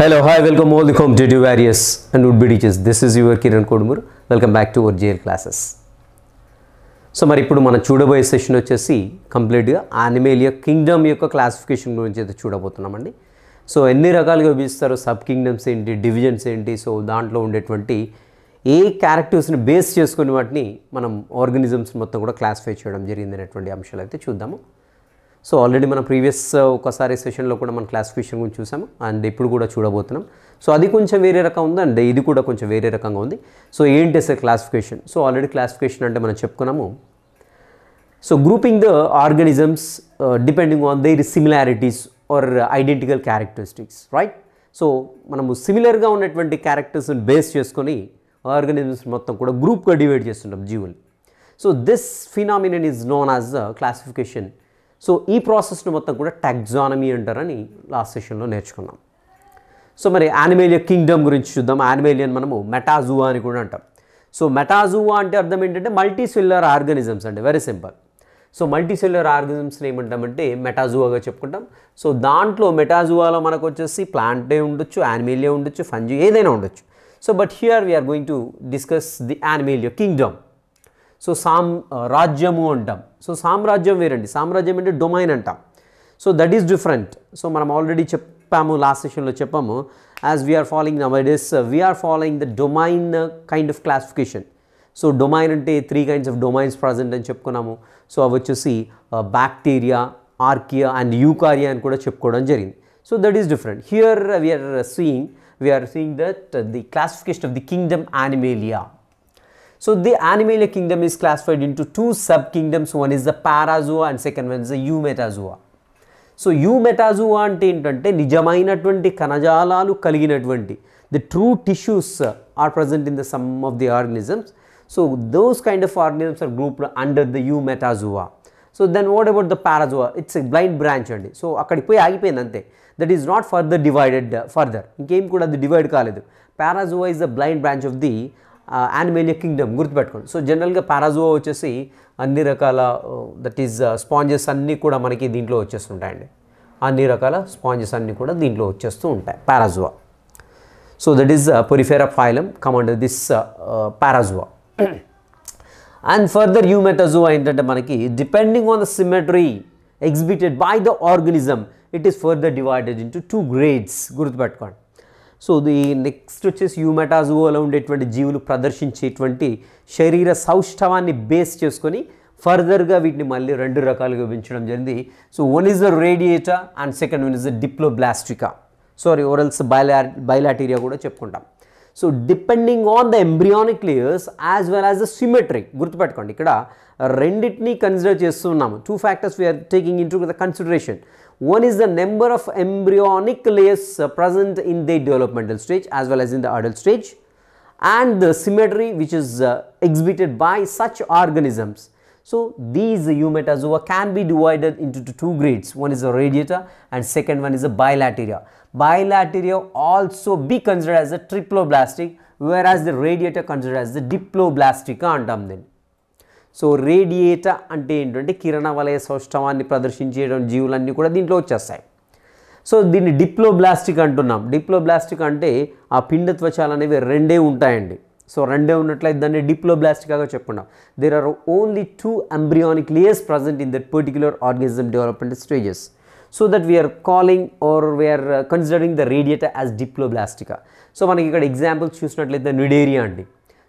Hello, hi, welcome all the due warriors and would be teachers. This is your Kiran Kodumur welcome back to our GL classes so మరి ఇప్పుడు మనం చూడబోయే session వచ్చేసి కంప్లీట్గా ఆనిమేలియా Kingdom యొక్క classification గురించి అయితే చూడబోతున్నామండి సో ఎన్ని రకాలుగా విభజిస్తారు సబ్ కింగ్డమ్స్ ఏంటి డివిజన్స్ ఏంటి సో దాంట్లో ఉండేటువంటి ఏ క్యారెక్టర్స్ని బేస్ చేసుకుని వాటిని మనం ఆర్గనిజమ్స్ మొత్తం కూడా క్లాసిఫై చేయడం జరిగింది అనేటువంటి అంశాలు అయితే చూద్దాము సో ఆల్రెడీ మన ప్రీవియస్ ఒకసారి సెషన్లో కూడా మన క్లాసిఫికేషన్ గురించి చూసాము అండ్ ఇప్పుడు కూడా చూడబోతున్నాం సో అది కొంచెం వేరే రకం ఉంది అండ్ ఇది కూడా కొంచెం వేరే రకంగా ఉంది సో ఏంటి sir classification so already classification అంటే మనం చెప్పుకున్నాము so grouping the organisms depending on their similarities or identical characteristics right so మనము సిమిలర్గా ఉన్నటువంటి క్యారెక్టర్స్ని బేస్ చేసుకొని ఆర్గనిజమ్స్ మొత్తం కూడా గ్రూప్గా డివైడ్ చేస్తుంటాం జీవులు so this phenomenon is known as the classification so ఈ ప్రాసెస్ను మొత్తం కూడా టెక్జానమీ అంటారని లాస్ట్ సెషన్లో నేర్చుకున్నాం సో మరి యానిమేలియా కింగ్డమ్ గురించి చూద్దాం యానిమేలియన్ మనము మెటాజువా అని కూడా అంటాం సో మెటాజువా అంటే అర్థం ఏంటంటే మల్టీ సెల్యులర్ ఆర్గానిజమ్స్ అండి very simple so multicellular ఆర్గానిజమ్స్ని ఏమంటామంటే మెటాజువాగా చెప్పుకుంటాం సో దాంట్లో మెటాజువాలో మనకు వచ్చేసి ప్లాంటే ఉండొచ్చు యానిమేలియా ఉండొచ్చు ఫంజు ఏదైనా ఉండొచ్చు so but here we are going to discuss the Animalia kingdom so సామ్ రాజ్యము అంటాం సో సామ్రాజ్యం వేరండి సామ్రాజ్యం అంటే డొమైన్ అంటాం so that is different so మనం ఆల్రెడీ చెప్పాము లాస్ట్ సెషన్లో చెప్పాము as we are following now it is we are following the domain kind of classification so domain అంటే three kinds of domains present అని చెప్పుకున్నాము సో అవి వచ్చేసి బ్యాక్టీరియా ఆర్కియా అండ్ యూకారియా అని కూడా చెప్పుకోవడం జరిగింది so that is different here we are seeing we are seeing that the classification of the kingdom Animalia So the Animalia kingdom is classified into two sub-kingdoms. One is the Parazoa and second one is the Eumetazoa. So eumetazoa అంటే ఏంటంటే నిజమైనటువంటి కణజాలాలు కలిగినటువంటి the true tissues are present in the some of the organisms so those kind of organisms are group under the eumetazoa so then what about the parazoa it's blind branch అండి so అక్కడికి పోయి ఆగిపోయింది అంతే that is not further divided further ఇంకేం కూడా అది divide కాలేదు parazoa is the blind branch of the Animalia kingdom గుర్తుపెట్టుకోండి సో జనరల్గా పారాజువా వచ్చేసి అన్ని రకాల దట్ ఈజ్ స్పాంజెస్ అన్నీ కూడా మనకి దీంట్లో వచ్చేస్తుంటాయండి అన్ని రకాల స్పాంజెస్ అన్నీ కూడా దీంట్లో వచ్చేస్తూ ఉంటాయి parazoa so that is porifera phylum command this parazoa and further eumetazoa ఏంటంటే మనకి depending on the symmetry exhibited by the organism it is further divided into two grades గుర్తుపెట్టుకోండి సో ది నెక్స్ట్ వచ్చేసి యూమెటాజువోలో ఉండేటువంటి జీవులు ప్రదర్శించేటువంటి శరీర సౌష్ఠవాన్ని బేస్ చేసుకొని ఫర్దర్గా వీటిని మళ్ళీ రెండు రకాలుగా విభజించడం జరిగింది so one is the radiata and second one is the diploblastica sorry ఓరల్స్ బయలా బయలాటీరియా కూడా చెప్పుకుంటాం so depending on the embryonic layers as well as the symmetric గుర్తుపెట్టుకోండి ఇక్కడ రెండింటినీ కన్సిడర్ చేస్తున్నాము two factors we are taking into the consideration One is the number of embryonic layers uh, present in the developmental stage as well as in the adult stage and the symmetry which is uh, exhibited by such organisms. So these eumetazoa can be divided into two grades. One is a radiata and second one is a bilateria. Bilateria also be considered as a triploblastic whereas the radiata considered as the diploblastic are then. So radiata అంటే ఏంటంటే కిరణ వలయ సౌష్ఠవాన్ని ప్రదర్శించేయడం జీవులన్నీ కూడా దీంట్లో వచ్చేస్తాయి so దీన్ని diploblastic అంటున్నాం diploblastic అంటే ఆ పిండ త్వచాలు అనేవి రెండే ఉంటాయండి సో రెండే ఉన్నట్లయితే దాన్ని డిప్లోబ్లాస్టిక్గా చెప్పుకున్నాం there are only two embryonic layers present in that particular organism development stages so that we are calling or we are considering the radiator as diploblastica so మనకి ఇక్కడ ఎగ్జాంపుల్స్ చూసినట్లయితే నిడేరియా అండి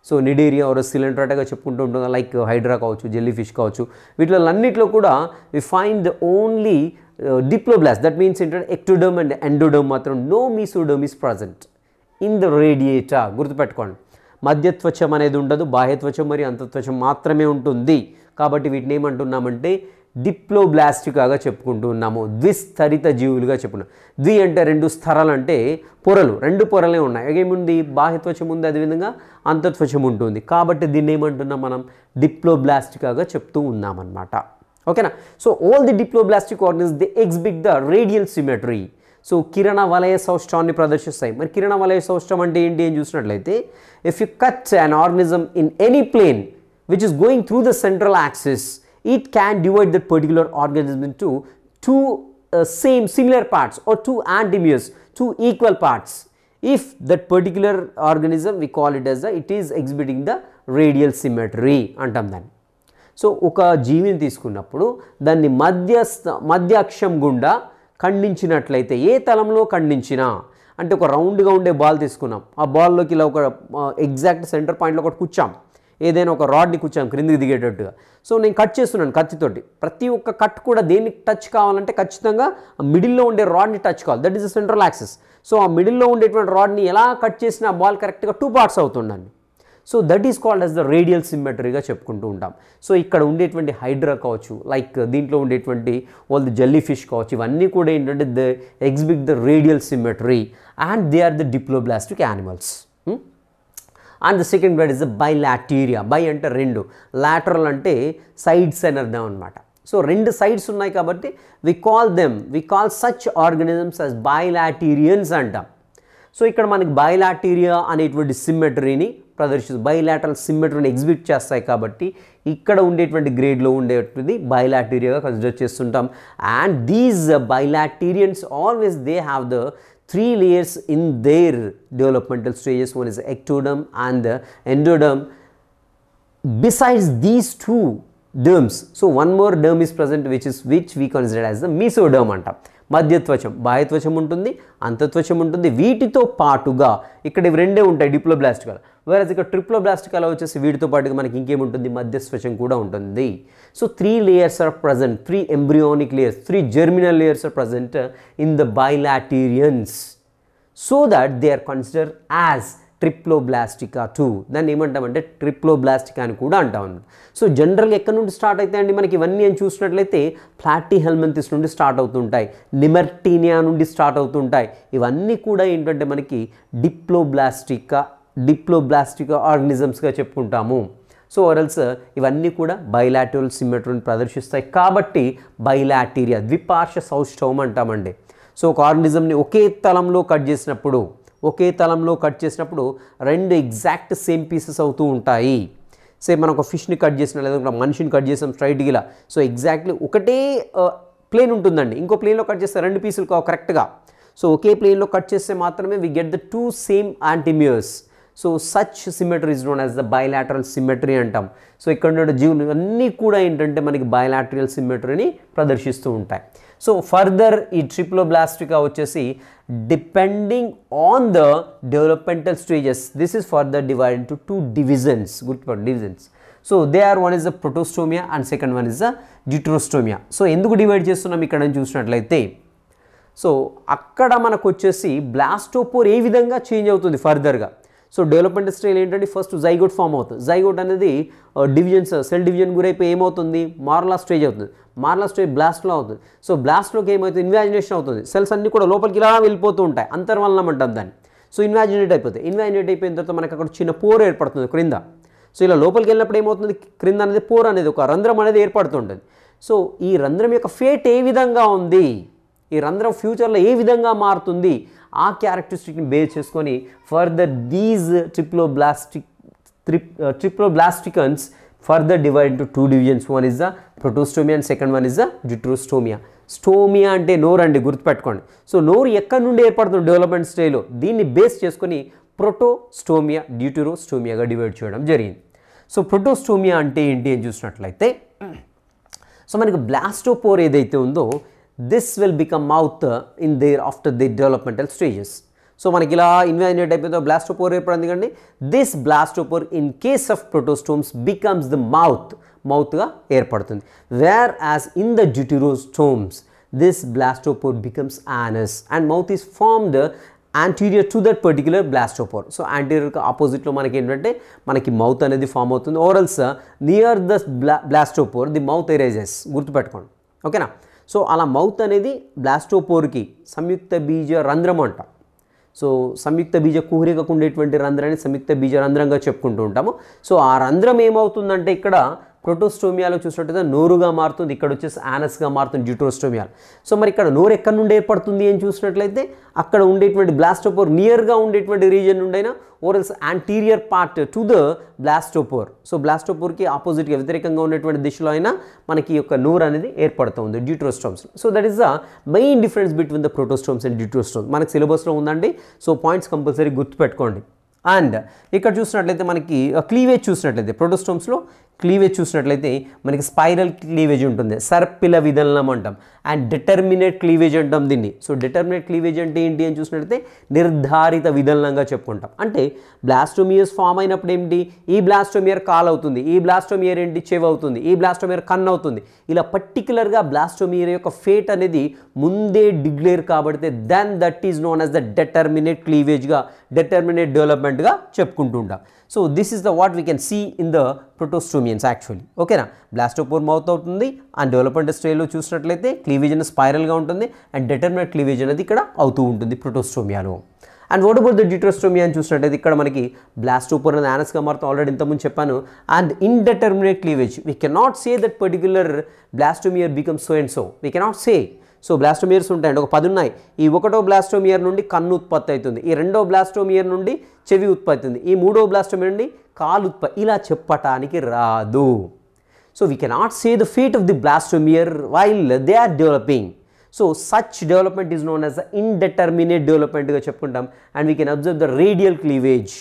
సో నిడేరియా ఆర్ సిలిండ్రాటాగా చెప్పుకుంటూ ఉంటుంది లైక్ హైడ్రా కావచ్చు jelly fish కావచ్చు వీటిలో అన్నింటిలో కూడా we find the only diploblast that means ఏంటంటే ఎక్టోడర్మ్ అండ్ ఎండోడర్మ్ మాత్రం no mesoderm is present in the radiata గుర్తుపెట్టుకోండి మధ్యత్వచం అనేది ఉండదు బాహ్యత్వచం మరియు అంతత్వచం మాత్రమే ఉంటుంది కాబట్టి వీటిని ఏమంటున్నామంటే డిప్లోబ్లాస్టికాగా చెప్పుకుంటూ ఉన్నాము ద్విస్తరిత జీవులుగా చెప్పుకున్నాం ద్వి అంటే రెండు స్థరాలు అంటే పొరలు రెండు పొరలే ఉన్నాయి ఏముంది బాహ్యత్వచం ఉంది అదేవిధంగా అంతత్వచం ఉంటుంది కాబట్టి దీన్ని ఏమంటున్నాం మనం డిప్లోబ్లాస్టికాగా చెప్తూ ఉన్నామన్నమాట ఓకేనా so all the diploblastic organs the exhibit the radial symmetry so కిరణ వలయ సౌష్టాన్ని ప్రదర్శిస్తాయి మరి కిరణ వలయ సౌష్టం అంటే ఏంటి అని చూసినట్లయితే if you cut an organism in any plane which is going through the central axis it can divide that particular organism into two uh, same similar parts or two antimeres, two equal parts. If that particular organism we call it as a, it is exhibiting the radial symmetry అంటాం దాన్ని so ఒక జీవిని తీసుకున్నప్పుడు దాన్ని మధ్య మధ్య అక్షం గుండా ఖండించినట్లయితే ఏ తలంలో ఖండించినా అంటే ఒక రౌండ్గా ఉండే బాల్ తీసుకున్నాం ఆ బాల్లోకి ఇలా ఒక ఎగ్జాక్ట్ సెంటర్ పాయింట్లో ఒకటి కూర్చాం ఏదైనా ఒక రాడ్ని కూర్చాం క్రిందికి దిగేటట్టుగా సో నేను కట్ చేస్తున్నాను కత్తితోటి ప్రతి ఒక్క కట్ కూడా దేనికి టచ్ కావాలంటే ఖచ్చితంగా మిడిల్లో ఉండే రాడ్ని టచ్ కావాలి that is the central axis so ఆ మిడిల్లో ఉండేటువంటి రాడ్ని ఎలా కట్ చేసినా బాల్ కరెక్ట్గా టూ పార్ట్స్ అవుతుండండి so that is called as the radial సిమ్మెటరీగా చెప్పుకుంటూ ఉంటాం సో ఇక్కడ ఉండేటువంటి హైడ్రా కావచ్చు లైక్ దీంట్లో ఉండేటువంటి ఆల్ ది జల్లీ ఫిష్ కావచ్చు ఇవన్నీ కూడా ఏంటంటే the exhibit the radial symmetry and they are the diploblastic animals and the second word is bilateria bi అంటే రెండు లాటరల్ అంటే సైడ్స్ అని అర్థం అనమాట సో రెండు సైడ్స్ ఉన్నాయి కాబట్టి we call them we call such organisms as bilaterians అంటాం సో ఇక్కడ మనకి బైలాటీరియా అనేటువంటి సిమ్మెటరీని ప్రదర్శిస్తుంది బైలాటరల్ సిమ్మెటరీని ఎగ్జిబిట్ చేస్తాయి కాబట్టి ఇక్కడ ఉండేటువంటి గ్రేడ్లో ఉండేటువంటిది బైలాటీరియాగా కన్సిడర్ చేస్తుంటాం and these bilaterians always they have the three layers in their developmental stages. One is ectoderm and the endoderm. Besides these two derms, so one more derm is present which is which we consider as the mesoderm on top. మధ్యత్వచం బాహ్యత్వచం ఉంటుంది అంతత్వచం ఉంటుంది వీటితో పాటుగా ఇక్కడ ఇవి రెండే ఉంటాయి డిప్లోబ్లాస్ట్ కళ వేరే ఇక్కడ ట్రిప్లోబ్లాస్ట్ కళ వచ్చేసి వీటితో పాటుగా మనకి ఇంకేముంటుంది మధ్యస్వచం కూడా ఉంటుంది so three layers are present three embryonic layers three germinal layers are present in the bilaterians so that they are consider as triploblastica too దాన్ని ఏమంటామంటే ట్రిప్లోబ్లాస్టికా అని కూడా అంటాం సో జనరల్గా ఎక్కడ నుండి స్టార్ట్ అవుతాయండి అండి మనకి ఇవన్నీ అని చూసినట్లయితే ఫ్లాటీ హెల్మెంతిస్ నుండి స్టార్ట్ అవుతుంటాయి నిమర్టీనియా నుండి స్టార్ట్ అవుతుంటాయి ఇవన్నీ కూడా ఏంటంటే మనకి డిప్లోబ్లాస్టికా డిప్లోబ్లాస్టికా ఆర్గనిజమ్స్గా చెప్పుకుంటాము సో ఓరల్స్ ఇవన్నీ కూడా బైలాటరల్ సిమెట్రీని ప్రదర్శిస్తాయి కాబట్టి బైలాటీరియా ద్విపార్శ్వ సౌష్ఠవం అంటామండి సో ఒక ఆర్గనిజంని ఒకే తలంలో కట్ చేసినప్పుడు ఒకే తలంలో కట్ చేసినప్పుడు రెండు ఎగ్జాక్ట్ సేమ్ పీసెస్ అవుతూ ఉంటాయి సే మనం ఒక ఫిష్ని కట్ చేసిన లేదా మనిషిని కట్ చేసాం స్ట్రైట్గా ఇలా సో ఎగ్జాక్ట్లీ ఒకటే ప్లేన్ ఉంటుందండి ఇంకో ప్లేన్లో కట్ చేస్తే రెండు పీసులు కరెక్ట్గా సో ఒకే ప్లేన్లో కట్ చేస్తే మాత్రమే we get the two same antimeres so such symmetry is known as the bilateral symmetry అంటాం సో ఇక్కడ జీవులు అన్నీ కూడా ఏంటంటే మనకి బయలాటరల్ సిమెట్రీని ప్రదర్శిస్తూ ఉంటాయి సో ఫర్దర్ ఈ ట్రిప్లోబ్లాస్టికా వచ్చేసి depending on the developmental stages this is further divide to two divisions గుర్తుపడు divisions so they are one is the protostomia and second one is the deuterostomia so ఎందుకు divide చేస్తున్నాం ఇక్కడ చూసినట్లయితే so అక్కడ మనకు వచ్చేసి బ్లాస్టోపోర్ ఏ విధంగా చేంజ్ అవుతుంది ఫర్దర్గా సో డెవలప్మెంట్ స్టైల్ ఏంటంటే ఫస్ట్ జైగోట్ ఫామ్ అవుతుంది జైగోట్ అనేది డివిజన్స్ సెల్ డివిజన్ గురైపోయి ఏమవుతుంది మార్లా స్టేజ్ అవుతుంది మార్లా స్టేజ్ బ్లాస్ట్లో అవుతుంది సో బ్లాస్ట్లోకి ఏమవుతుంది ఇన్వాజినేషన్ అవుతుంది సెల్స్ అన్ని కూడా లోపలికి ఇలా వెళ్ళిపోతూ ఉంటాయి అంతర్వలనం అంటాం దాన్ని సో ఇన్వాజినేట్ అయిపోతుంది ఇన్వాజినేట్ అయిపోయిన తర్వాత మనకు అక్కడ చిన్న పోర్ ఏర్పడుతుంది క్రింద సో ఇలా లోపలికి వెళ్ళినప్పుడు ఏమవుతుంది క్రింద అనేది పోర్ అనేది ఒక రంధ్రం అనేది ఏర్పడుతుంటుంది సో ఈ రంధ్రం యొక్క ఫేట్ ఏ విధంగా ఉంది ఈ రంధ్రం ఫ్యూచర్లో ఏ విధంగా మారుతుంది ఆ క్యారెక్టరిస్టిక్ని బేస్ చేసుకొని further these triploblastic triploblasticans further divide into two divisions one is the protostomia and second one is the deuterostomia stomia అంటే నోరు అండి గుర్తుపెట్టుకోండి సో నోరు ఎక్కడి నుండి ఏర్పడుతుంది డెవలప్మెంట్ స్టేజ్లో దీన్ని బేస్ చేసుకొని ప్రొటోస్టోమియా డ్యూటిరోస్టోమియాగా డివైడ్ చేయడం జరిగింది సో ప్రొటోస్టోమియా అంటే ఏంటి అని చూసినట్లయితే సో మనకి బ్లాస్టోపోర్ ఏదైతే ఉందో this will become mouth in there after the developmental stages so మనకి ఇలా ఇన్వాజినేట్ అయిపోయిందో బ్లాస్టోపోర్ ఏర్పడింది కండి this blastopore in case of protostomes becomes the mouth మౌత్గా ఏర్పడుతుంది whereas in the deuterostomes this blastopore becomes anus and mouth is formed anterior to that particular blastopore so యాంటీరియర్కి ఆపోజిట్లో మనకి ఏంటంటే మనకి మౌత్ అనేది ఫామ్ అవుతుంది ఓవరాల్స్ నియర్ ద బ్లా బ్లాస్టోపోర్ ది మౌత్ ఎరేజెస్ గుర్తుపెట్టుకోండి ఓకేనా సో అలా మౌత్ అనేది బ్లాస్టోపోర్కి సంయుక్త బీజ రంధ్రం అంట సో సంయుక్త బీజ కుహరికకు ఉండేటువంటి రంధ్రాన్ని సంయుక్త బీజ రంధ్రంగా చెప్పుకుంటూ ఉంటాము సో ఆ రంధ్రం ఏమవుతుందంటే ఇక్కడ ప్రొటోస్టోమియాలో చూసినట్టయితే నోరుగా మారుతుంది ఇక్కడ వచ్చేసి ఆనస్గా మారుతుంది జ్యూటోస్టోమియాలు సో మరి ఇక్కడ నోరు ఎక్కడి నుండి ఏర్పడుతుంది అని చూసినట్లయితే అక్కడ ఉండేటువంటి బ్లాస్టోపోర్ నియర్గా ఉండేటువంటి రీజన్ నుండైనా orals anterior part to the blastopore so బ్లాస్టోపోర్కి ఆపోజిట్గా వ్యతిరేకంగా ఉన్నటువంటి దిశలో అయినా మనకి యొక్క నోరు అనేది ఏర్పడుతూ ఉంది deuterostomes so that is the main difference between the protostomes and deuterostomes మనకి సిలబస్లో ఉందండి సో పాయింట్స్ కంపల్సరీ గుర్తుపెట్టుకోండి అండ్ ఇక్కడ చూసినట్లయితే మనకి క్లీవేజ్ uh, చూసినట్లయితే ప్రొటోస్టోమ్స్లో క్లీవేజ్ చూసినట్లయితే మనకి స్పైరల్ క్లీవేజ్ ఉంటుంది సర్పిల విధలనం అంటాం అండ్ డిటర్మినేట్ క్లీవేజ్ అంటాం దీన్ని సో డిటర్మినేట్ క్లీవేజ్ అంటే ఏంటి అని చూసినట్లయితే నిర్ధారిత విధనంగా చెప్పుకుంటాం అంటే బ్లాస్టోమియర్స్ ఫామ్ అయినప్పుడు ఏంటి ఈ బ్లాస్టోమియర్ కాల్ అవుతుంది ఈ బ్లాస్టోమియర్ ఏంటి చెవ్ అవుతుంది ఈ బ్లాస్టోమియర్ కన్ను అవుతుంది ఇలా పర్టికులర్గా బ్లాస్టోమియర్ యొక్క ఫేట్ అనేది ముందే డిగ్లేర్ కాబడితే then that is known as the determinate క్లీవేజ్గా డెటర్మినేట్ డెవలప్మెంట్గా చెప్పుకుంటుంటాం so this is the what we can see in the protostomians actually ఓకేనా బ్లాస్టోపోర్ మౌత్ అవుతుంది అండ్ డెవలప్మెంట్ స్టేజ్లో చూసినట్లయితే క్లీవేజ్ అనేది స్పైరల్గా ఉంటుంది అండ్ డెటర్మినెట్ క్లీవేజ్ అనేది ఇక్కడ అవుతూ ఉంటుంది ప్రొటోస్ట్రోమియాలో and what about the deuterostomia అని చూసినట్టయితే ఇక్కడ మనకి బ్లాస్టోపోర్ అనేది యానస్గా మారుతాం ఆల్రెడీ ఇంతకుముందు చెప్పాను and indeterminate cleavage we cannot say that particular blastomere become so and so we cannot say so blastomeres ఉంటాయండి ఒక పది ఉన్నాయి ఈ ఒకటో బ్లాస్టోమియర్ నుండి కన్ను ఉత్పత్తి అవుతుంది ఈ రెండో బ్లాస్టోమియర్ నుండి చెవి ఉత్పత్తి అవుతుంది ఈ మూడో బ్లాస్టోమియర్ నుండి కాలు ఉత్పత్తి ఇలా చెప్పటానికి రాదు so we cannot say the fate of the blastomere while they are developing so such development is known as a indeterminate డెవలప్మెంట్గా చెప్పుకుంటాం and we can observe the radial cleavage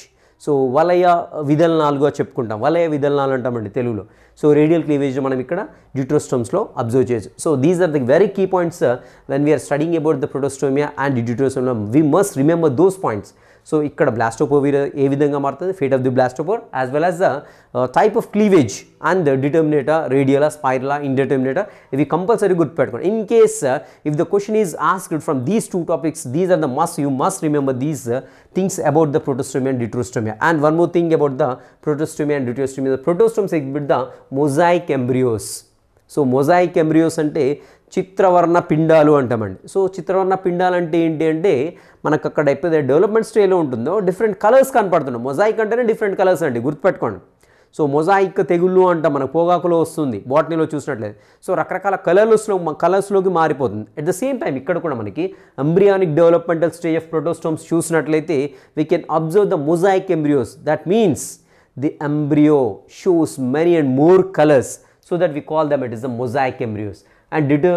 so వలయ విధలనాలుగా చెప్పుకుంటాం వలయ విధలనాలు అంటామండి తెలుగులో సో రేడియల్ క్లీవేజ్ మనం ఇక్కడ డ్యూట్రోస్టోమ్స్లో అబ్జర్వ్ చేయొచ్చు so these are the very key points when we are studying about the protostomia and deuterostomia we must remember those points So, ikkada blastopore evidanga marthadhi, fate of the blastopore as well as the uh, type of cleavage and the determinator, radial, spiral, indeterminator, if you compulsory good pattern. In case, uh, if the question is asked from these two topics, these are the must, you must remember these uh, things about the protostomy and deuterostomy. And one more thing about the protostomy and deuterostomy, the is exhibit the mosaic embryos. So, mosaic embryos ante, చిత్రవర్ణ పిండాలు అంటామండి so చిత్రవర్ణ పిండాలు అంటే ఏంటి అంటే మనకు అక్కడ ఎప్పుడైతే development స్టేలో ఉంటుందో డిఫరెంట్ కలర్స్ కనపడుతున్నాయి మొజాయిక్ అంటేనే డిఫరెంట్ కలర్స్ అండి గుర్తుపెట్టుకోండి సో మొజాయిక్ తెగుళ్ళు అంట మన పోగాకులో వస్తుంది బాటనీలో చూసినట్లయితే సో రకరకాల కలర్స్లో కలర్స్లోకి మారిపోతుంది అట్ ద సేమ్ టైం ఇక్కడ కూడా మనకి embryonic developmental stage of protostomes చూసినట్లయితే we can observe the mosaic embryos that means the embryo shows many and more colours so that we call them it is the mosaic embryos and డిటో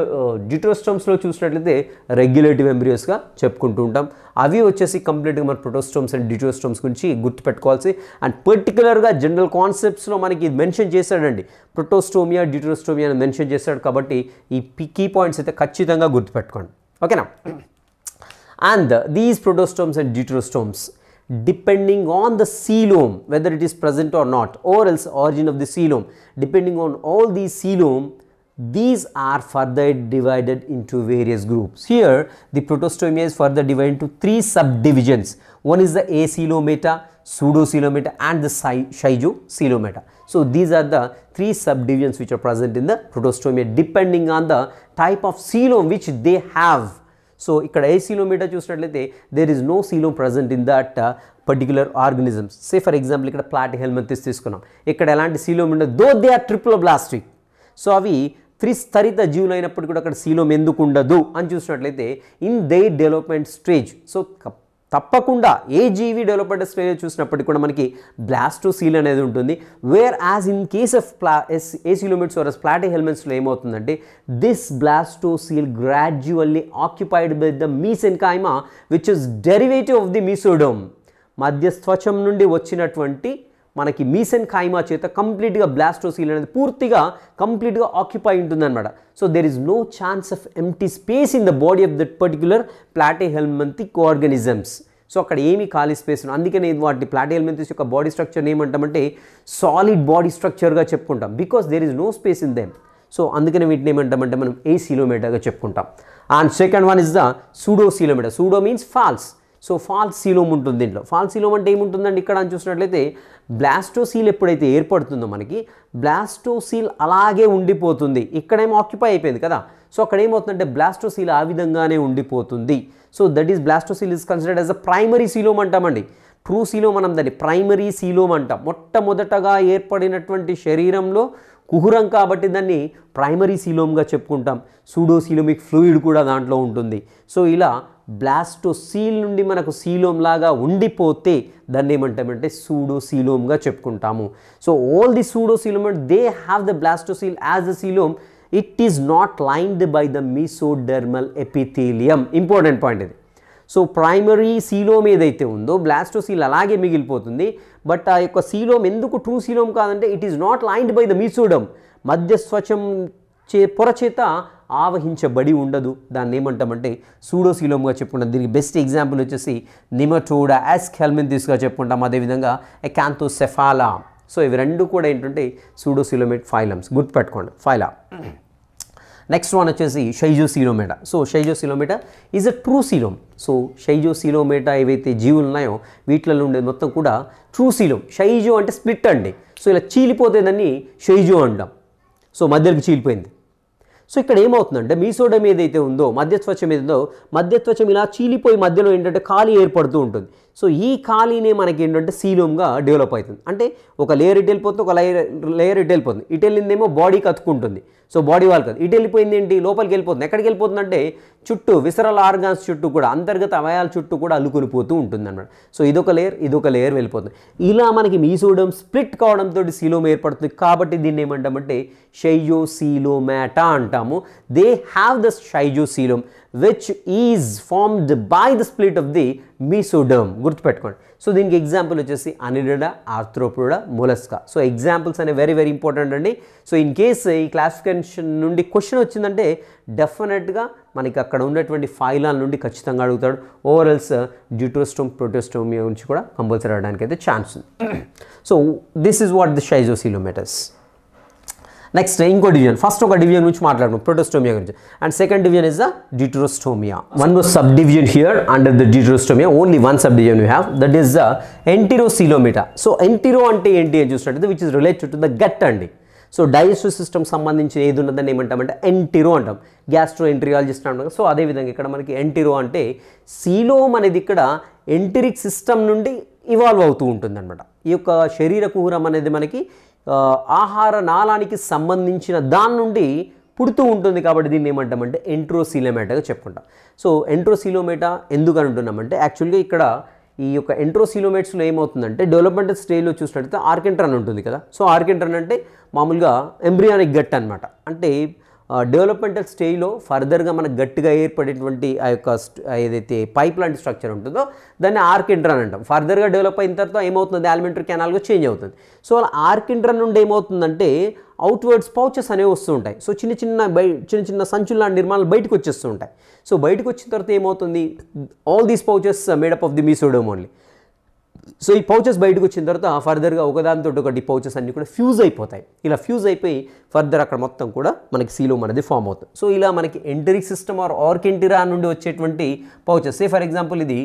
డిటోస్టోమ్స్లో చూసినట్లయితే regulative ఎంబ్రియోస్గా చెప్పుకుంటూ ఉంటాం అవి వచ్చేసి కంప్లీట్గా మన ప్రొటోస్టోమ్స్ అండ్ డిటోస్టోమ్స్ గురించి గుర్తుపెట్టుకోవాల్సి అండ్ పర్టికులర్గా జనరల్ కాన్సెప్ట్స్లో మనకి ఇది మెన్షన్ చేశాడండి ప్రొటోస్టోమియా డిటోస్టోమియా అని మెన్షన్ చేశాడు కాబట్టి ఈ కీ పాయింట్స్ అయితే ఖచ్చితంగా గుర్తుపెట్టుకోండి ఓకేనా and these protostomes and deuterostomes depending on the coelom whether it is present or not or else origin of the coelom depending on all these coelom these are further divided into various groups. Here, the protostomia is further divided into three subdivisions. One is the acylomata, pseudocelomata and the schizocelomata. So, these are the three subdivisions which are present in the protostomia depending on the type of coelom which they have. So ఇక్కడ acoelomata చూసినట్లయితే there is no coelom present in that particular organisms say for example ఇక్కడ platyhelminthes తీసుకున్నాం ఇక్కడ ఎలాంటి coelom ఉండదు though they are triple blastic so అవి త్రిస్తరిత అయినప్పుడు కూడా అక్కడ సీలోం ఎందుకు ఉండదు అని చూసినట్లయితే in they development stage so తప్పకుండా ఏ జీవి డెవలప్మెంట్ స్టేజ్ చూసినప్పటికీ కూడా మనకి సీల్ అనేది ఉంటుంది whereas in case of ప్లా ఎస్ ఏ సీలోమెంట్స్ ఆర్ స్ప్లాటి హెల్మెట్స్లో ఏమవుతుందంటే this coel gradually occupied by the కాయమా which is derivative of the mesoderm మధ్య నుండి వచ్చినటువంటి మనకి మీసెన్ ఖాయిమా చేత కంప్లీట్గా బ్లాస్టోసీల్ అనేది పూర్తిగా కంప్లీట్గా ఆక్యుపై ఉంటుందన్నమాట so there is no chance of empty space in the body of that particular platyhelminthes organisms so అక్కడ ఏమీ ఖాళీ స్పేస్ అందుకనే వాటి ప్లాటిహెల్మెంతిస్ యొక్క బాడీ స్ట్రక్చర్ ఏమంటామంటే సాలిడ్ బాడీ స్ట్రక్చర్గా చెప్పుకుంటాం because there is no space in them so అందుకనే వీటిని ఏమంటామంటే మనం ఏ సిలోమీటర్గా చెప్పుకుంటాం and second one is the pseudo coelomata pseudo means false so false coelom ఉంటుంది దీంట్లో ఫాల్స్ సీలోమ్ అంటే ఏముంటుందండి ఇక్కడ అని చూసినట్లయితే బ్లాస్టోసీల్ ఎప్పుడైతే ఏర్పడుతుందో మనకి బ్లాస్టోసీల్ అలాగే ఉండిపోతుంది ఇక్కడేమో ఆక్యుపై అయిపోయింది కదా సో అక్కడ ఏమవుతుందంటే బ్లాస్టోసీల్ ఆ విధంగానే ఉండిపోతుంది so that is blastocoel is considered as a primary coelom అంటామండి ట్రూ సీలోమ్ మనం దాన్ని ప్రైమరీ సీలోమ్ అంటాం మొట్టమొదటగా ఏర్పడినటువంటి శరీరంలో కుహురం కాబట్టి దాన్ని ప్రైమరీ సీలోమ్గా చెప్పుకుంటాం సూడోసీలోమిక్ ఫ్లూయిడ్ కూడా దాంట్లో ఉంటుంది సో ఇలా బ్లాస్టోసీల్ నుండి మనకు సీలోమ్ లాగా ఉండిపోతే దాన్ని ఏమంటామంటే సూడోసీలోమ్గా చెప్పుకుంటాము so all the pseudocoelom they have the blastocoel as the coelom it is not lined by the mesodermal epithelium important point ఇది సో ప్రైమరీ సీలోమ్ ఏదైతే ఉందో బ్లాస్టోసీల్ అలాగే మిగిలిపోతుంది బట్ ఆ యొక్క సీలోమ్ ఎందుకు ట్రూ సీలోమ్ కాదంటే it is not lined by the mesoderm మధ్య స్వచ్ఛం చే పొరచేత ఆవహించబడి ఉండదు దాన్ని ఏమంటామంటే సూడోసీలోమ్గా చెప్పుకుంటాం దీనికి బెస్ట్ ఎగ్జాంపుల్ వచ్చేసి నిమటోడా యాస్కెల్మెంతిస్గా చెప్పుకుంటాం అదేవిధంగా సెఫాలా సో ఇవి రెండు కూడా ఏంటంటే సూడోసిలోమేట్ ఫైలమ్స్ గుర్తుపెట్టుకోండి ఫైలా నెక్స్ట్ వన్ వచ్చేసి షైజో షైజోసీలోమేటా so షైజో షైజోసీలోమేటా is a true coelom so షైజో షైజోసీలోమేటా ఏవైతే జీవులు ఉన్నాయో వీటిలో ఉండేది మొత్తం కూడా ట్రూ సీలోమ్ షైజో అంటే స్ప్లిట్ అండి సో ఇలా చీలిపోతే దాన్ని షైజో అంటాం సో మధ్యలోకి చీలిపోయింది సో ఇక్కడ ఏమవుతుందంటే మీసోడం ఏదైతే ఉందో మధ్యత్వచం ఏదో మధ్యత్వచం ఇలా చీలిపోయి మధ్యలో ఏంటంటే ఖాళీ ఏర్పడుతూ ఉంటుంది సో ఈ ఖాళీనే మనకి ఏంటంటే సీలోమ్గా డెవలప్ అవుతుంది అంటే ఒక లేయర్ ఇటు వెళ్ళిపోతుంది ఒక లేయర్ లేయర్ ఇటు వెళ్ళిపోతుంది ఇటు వెళ్ళిందేమో బాడీకి అతుకుంటుంది సో బాడీ వాళ్ళు కదా ఇటు వెళ్ళిపోయింది ఏంటి లోపలికి వెళ్ళిపోతుంది ఎక్కడికి అంటే చుట్టూ విసరల ఆర్గాన్స్ చుట్టూ కూడా అంతర్గత అవయాల చుట్టూ కూడా పోతూ ఉంటుంది అనమాట సో ఇదొక లేయర్ ఇదొక లేయర్ వెళ్ళిపోతుంది ఇలా మనకి మీసోడమ్ స్ప్లిట్ కావడంతో సీలోమ్ ఏర్పడుతుంది కాబట్టి దీన్ని ఏమంటామంటే షైజో సీలోమాటా అంటాము they have the schizocoelom which is formed by the split of the mesoderm గుర్తుపెట్టుకోండి సో దీనికి ఎగ్జాంపుల్ వచ్చేసి annelida arthropoda mollusca so examples అనేవి వెరీ వెరీ ఇంపార్టెంట్ అండి సో ఇన్ కేస్ ఈ క్లాసిఫికేషన్ నుండి క్వశ్చన్ వచ్చిందంటే డెఫినెట్గా మనకి అక్కడ ఉన్నటువంటి ఫైలాల నుండి ఖచ్చితంగా అడుగుతాడు ఓవరాల్స్ డ్యూటోస్టోమ్ ప్రొటోస్టోమియా గురించి కూడా కంపల్సరీ అవడానికి అయితే ఛాన్స్ ఉంది so this is what the schizocoelomates next ఇంకో డివిజన్ ఫస్ట్ ఒక డివిజన్ గురించి మాట్లాడము ప్రొటోస్టోమియా గురించి and second division is the deuterostomia one subdivision here under the deuterostomia only one subdivision you have that is the enterocoelomata so entero అంటే ఏంటి అని చూసినట్టు which is related to the gut అండి so digestive system సంబంధించి ఏది ఉన్నదని ఏమంటామంటే entero అంటాం గ్యాస్ట్రో ఎంట్రియాలజిస్ట్ అంటాం సో అదేవిధంగా ఇక్కడ మనకి ఎంటీరో అంటే సీలోమ్ అనేది ఇక్కడ ఎంటిరిక్ సిస్టమ్ నుండి ఇవాల్వ్ అవుతూ ఉంటుందన్నమాట ఈ యొక్క శరీర కుహరం అనేది మనకి ఆహార నాళానికి సంబంధించిన దాని నుండి పుడుతూ ఉంటుంది కాబట్టి దీన్ని ఏమంటామంటే ఎంట్రోసీలోమేటాగా చెప్పుకుంటాం సో ఎంట్రోసీలోమేటా ఎందుకని ఉంటున్నామంటే అంటున్నామంటే యాక్చువల్గా ఇక్కడ ఈ యొక్క ఎంట్రోసీలోమేట్స్లో ఏమవుతుందంటే డెవలప్మెంట్ స్టేజ్లో చూసినట్టయితే ఆర్కెంట్రన్ ఉంటుంది కదా సో ఆర్కెంట్రన్ అంటే మామూలుగా ఎంబ్రియానిక్ గట్ అనమాట అంటే డెవలప్మెంటల్ స్టేజ్లో ఫర్దర్గా మనకు గట్టిగా ఏర్పడేటువంటి ఆ యొక్క ఏదైతే పైప్ లాంటి స్ట్రక్చర్ ఉంటుందో దాన్ని ఆర్కిండ్రన్ అంటాం ఫర్దర్గా డెవలప్ అయిన తర్వాత ఏమవుతుంది ఆలిమెంటరీ కెనాల్గా చేంజ్ అవుతుంది సో అలా ఆర్కిండ్రా నుండి ఏమవుతుందంటే అవుట్వర్డ్స్ పౌచెస్ అనేవి వస్తూ ఉంటాయి సో చిన్న చిన్న బై చిన్న చిన్న సంచులు లాంటి నిర్మాణాలు బయటకు వచ్చేస్తూ ఉంటాయి సో బయటకు వచ్చిన తర్వాత ఏమవుతుంది all these pouches made up of the mesoderm only so ఈ పౌచెస్ బయటకు వచ్చిన తర్వాత ఫర్దర్గా ఒకదానితో ఒకటి పౌచెస్ అన్నీ కూడా ఫ్యూజ్ అయిపోతాయి ఇలా ఫ్యూజ్ అయిపోయి ఫర్దర్ అక్కడ మొత్తం కూడా మనకి సీలో అనేది ఫామ్ అవుతుంది సో ఇలా మనకి ఎంటరీ సిస్టమ్ ఆర్ ఆర్కెంటిరా నుండి వచ్చేటువంటి పౌచెస్ సే ఫర్ ఎగ్జాంపుల్ ఇది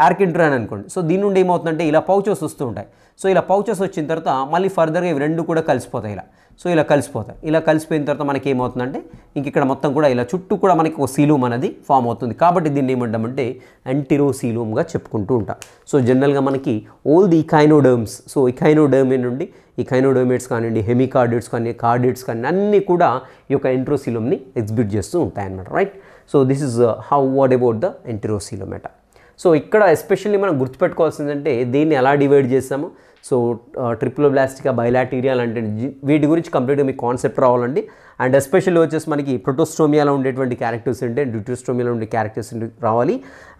అని అనుకోండి సో దీని నుండి ఏమవుతుందంటే ఇలా పౌచెస్ వస్తూ ఉంటాయి సో ఇలా పౌచెస్ వచ్చిన తర్వాత మళ్ళీ ఫర్దర్గా ఇవి రెండు కూడా కలిసిపోతాయి ఇలా సో ఇలా కలిసిపోతాయి ఇలా కలిసిపోయిన తర్వాత మనకి ఏమవుతుందంటే ఇంక ఇక్కడ మొత్తం కూడా ఇలా చుట్టూ కూడా మనకి ఒక సీలూమ్ అనేది ఫామ్ అవుతుంది కాబట్టి దీన్ని ఏమంటామంటే యాంటిరో సీలూమ్గా చెప్పుకుంటూ ఉంటాం సో జనరల్గా మనకి all the echinoderms so echinoderm నుండి ఇకైనోడోమేట్స్ కానివ్వండి హెమికార్డేట్స్ కానీ కార్డేట్స్ కానీ అన్నీ కూడా ఈ యొక్క ఎంట్రోసీలోమ్ని ఎగ్జిబిట్ చేస్తూ ఉంటాయన్నమాట right so this is how what about the enterocoelomata so ఇక్కడ ఎస్పెషల్లీ మనం గుర్తుపెట్టుకోవాల్సింది అంటే దీన్ని ఎలా డివైడ్ చేస్తాము సో ట్రిపులోబ్లాస్టికా బయలాటీరియాలు అంటే వీటి గురించి కంప్లీట్గా మీకు కాన్సెప్ట్ రావాలండి అండ్ ఎస్పెషల్లీ వచ్చేసి మనకి ప్రొటోస్టోమియాలో ఉండేటువంటి క్యారెక్టర్స్ ఉంటే అండ్ డ్యూటోస్టోమియాలో ఉండే క్యారెక్టర్స్ రావాలి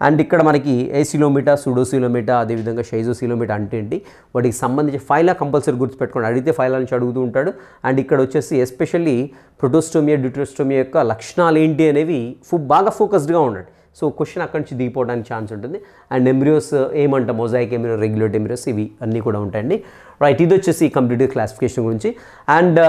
అండ్ ఇక్కడ మనకి ఏసిలోమీటా సుడోసిలోమీటా అదేవిధంగా షైజోసిలోమీటా అంటే ఏంటి వాటికి సంబంధించి ఫైలా కంపల్సరీ గుర్తుపెట్టుకోండి అడిగితే ఫైలా నుంచి అడుగుతూ ఉంటాడు అండ్ ఇక్కడ వచ్చేసి ఎస్పెషల్లీ ప్రొటోస్టోమియా డ్యూటోస్టోమియా యొక్క లక్షణాలు ఏంటి అనేవి ఫు బాగా ఫోకస్డ్గా ఉండండి సో క్వశ్చన్ అక్కడి నుంచి దిగిపోవడానికి ఛాన్స్ ఉంటుంది అండ్ ఎంబ్రియోస్ ఏమంటాం మొజాయిక్ ఎంబ్రియో రెగ్యులేట్ ఎమ్రియోస్ ఇవి అన్నీ కూడా ఉంటాయండి రైట్ ఇది వచ్చేసి కంప్లీట్గా క్లాసిఫికేషన్ గురించి అండ్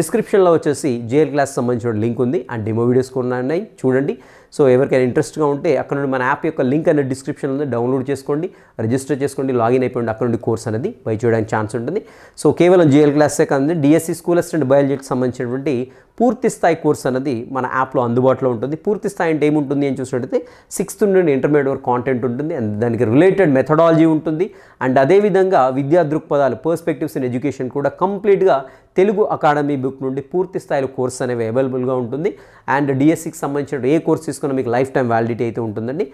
డిస్క్రిప్షన్లో uh, uh, వచ్చేసి జేఎల్ క్లాస్ సంబంధించిన లింక్ ఉంది అండ్ డెమో వీడియోస్ కూడా ఉన్నాయి చూడండి సో ఎవరికైనా ఇంట్రెస్ట్గా ఉంటే అక్కడ నుండి మన యాప్ యొక్క లింక్ అనేది డిస్క్రిప్షన్ ఉంది డౌన్లోడ్ చేసుకోండి రిజిస్టర్ చేసుకోండి లాగిన్ అయిపోయింది అక్కడ నుండి కోర్స్ అనేది బై చేయడానికి ఛాన్స్ ఉంటుంది సో కేవలం జిఎల్ క్లాసే కాదు డిఎస్సి స్కూల్ అసిస్టెంట్ బయాలజీకి సంబంధించినటువంటి పూర్తి స్థాయి కోర్స్ అనేది మన యాప్లో అందుబాటులో ఉంటుంది పూర్తి స్థాయి అంటే ఏముంటుంది అని చూసినట్టయితే సిక్స్త్ నుండి ఇంటర్మీడియట్ వరకు కాంటెంట్ ఉంటుంది అండ్ దానికి రిలేటెడ్ మెథడాలజీ ఉంటుంది అండ్ అదేవిధంగా విద్యా దృక్పథం దృక్పథాలు పర్స్పెక్టివ్స్ ఇన్ ఎడ్యుకేషన్ కూడా కంప్లీట్గా తెలుగు అకాడమీ బుక్ నుండి పూర్తి స్థాయిలో కోర్స్ అనేవి అవైలబుల్గా ఉంటుంది అండ్ డిఎస్సికి e సంబంధించిన ఏ కోర్స్ తీసుకున్నా మీకు లైఫ్ టైం వ్యాలిడిటీ అయితే ఉంటుందండి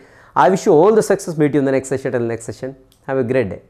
I wish all the success మీట్ ఉంది next session next session have a great day